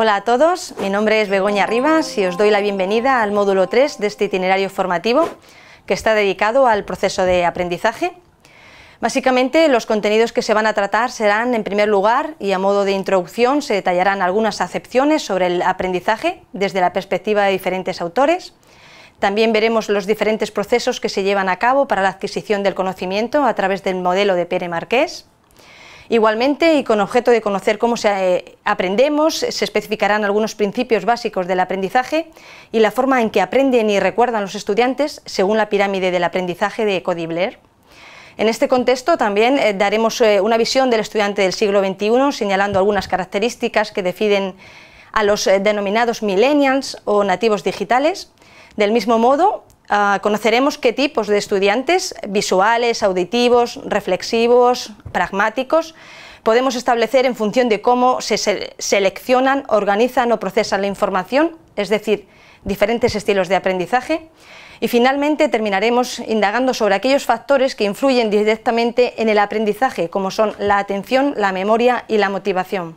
Hola a todos, mi nombre es Begoña Rivas y os doy la bienvenida al módulo 3 de este itinerario formativo que está dedicado al proceso de aprendizaje. Básicamente los contenidos que se van a tratar serán, en primer lugar, y a modo de introducción, se detallarán algunas acepciones sobre el aprendizaje desde la perspectiva de diferentes autores. También veremos los diferentes procesos que se llevan a cabo para la adquisición del conocimiento a través del modelo de Pere Marqués. Igualmente, y con objeto de conocer cómo se eh, aprendemos, se especificarán algunos principios básicos del aprendizaje y la forma en que aprenden y recuerdan los estudiantes según la pirámide del aprendizaje de Codibler. En este contexto también eh, daremos eh, una visión del estudiante del siglo XXI, señalando algunas características que definen a los denominados millennials o nativos digitales. Del mismo modo, Ah, conoceremos qué tipos de estudiantes, visuales, auditivos, reflexivos, pragmáticos, podemos establecer en función de cómo se seleccionan, organizan o procesan la información, es decir, diferentes estilos de aprendizaje. Y finalmente terminaremos indagando sobre aquellos factores que influyen directamente en el aprendizaje, como son la atención, la memoria y la motivación.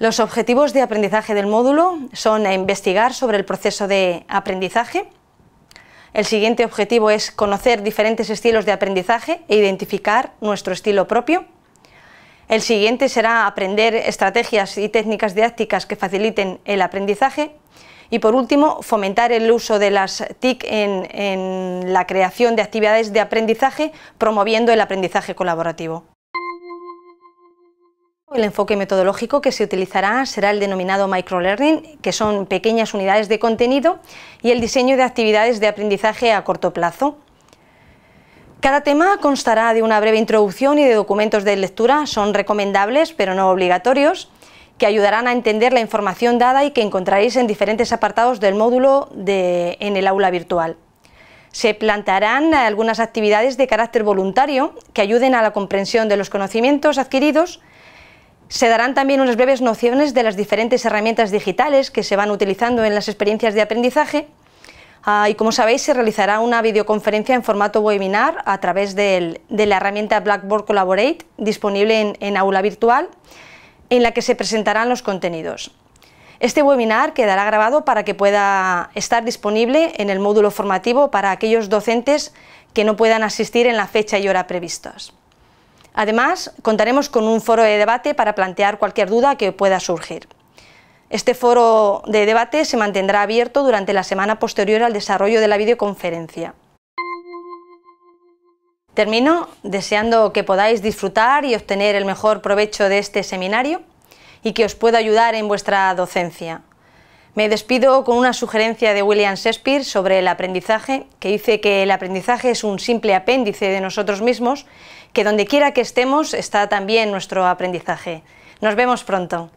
Los objetivos de aprendizaje del módulo son investigar sobre el proceso de aprendizaje. El siguiente objetivo es conocer diferentes estilos de aprendizaje e identificar nuestro estilo propio. El siguiente será aprender estrategias y técnicas didácticas que faciliten el aprendizaje. Y por último, fomentar el uso de las TIC en la creación de actividades de aprendizaje, promoviendo el aprendizaje colaborativo. El enfoque metodológico que se utilizará será el denominado microlearning, que son pequeñas unidades de contenido, y el diseño de actividades de aprendizaje a corto plazo. Cada tema constará de una breve introducción y de documentos de lectura, son recomendables pero no obligatorios, que ayudarán a entender la información dada y que encontraréis en diferentes apartados del módulo en el aula virtual. Se plantearán algunas actividades de carácter voluntario que ayuden a la comprensión de los conocimientos adquiridos se darán también unas breves nociones de las diferentes herramientas digitales que se van utilizando en las experiencias de aprendizaje ah, y como sabéis se realizará una videoconferencia en formato webinar a través de la herramienta Blackboard Collaborate disponible en, en aula virtual en la que se presentarán los contenidos. Este webinar quedará grabado para que pueda estar disponible en el módulo formativo para aquellos docentes que no puedan asistir en la fecha y hora previstas. Además, contaremos con un foro de debate para plantear cualquier duda que pueda surgir. Este foro de debate se mantendrá abierto durante la semana posterior al desarrollo de la videoconferencia. Termino deseando que podáis disfrutar y obtener el mejor provecho de este seminario y que os pueda ayudar en vuestra docencia. Me despido con una sugerencia de William Shakespeare sobre el aprendizaje, que dice que el aprendizaje es un simple apéndice de nosotros mismos, que donde quiera que estemos está también nuestro aprendizaje. Nos vemos pronto.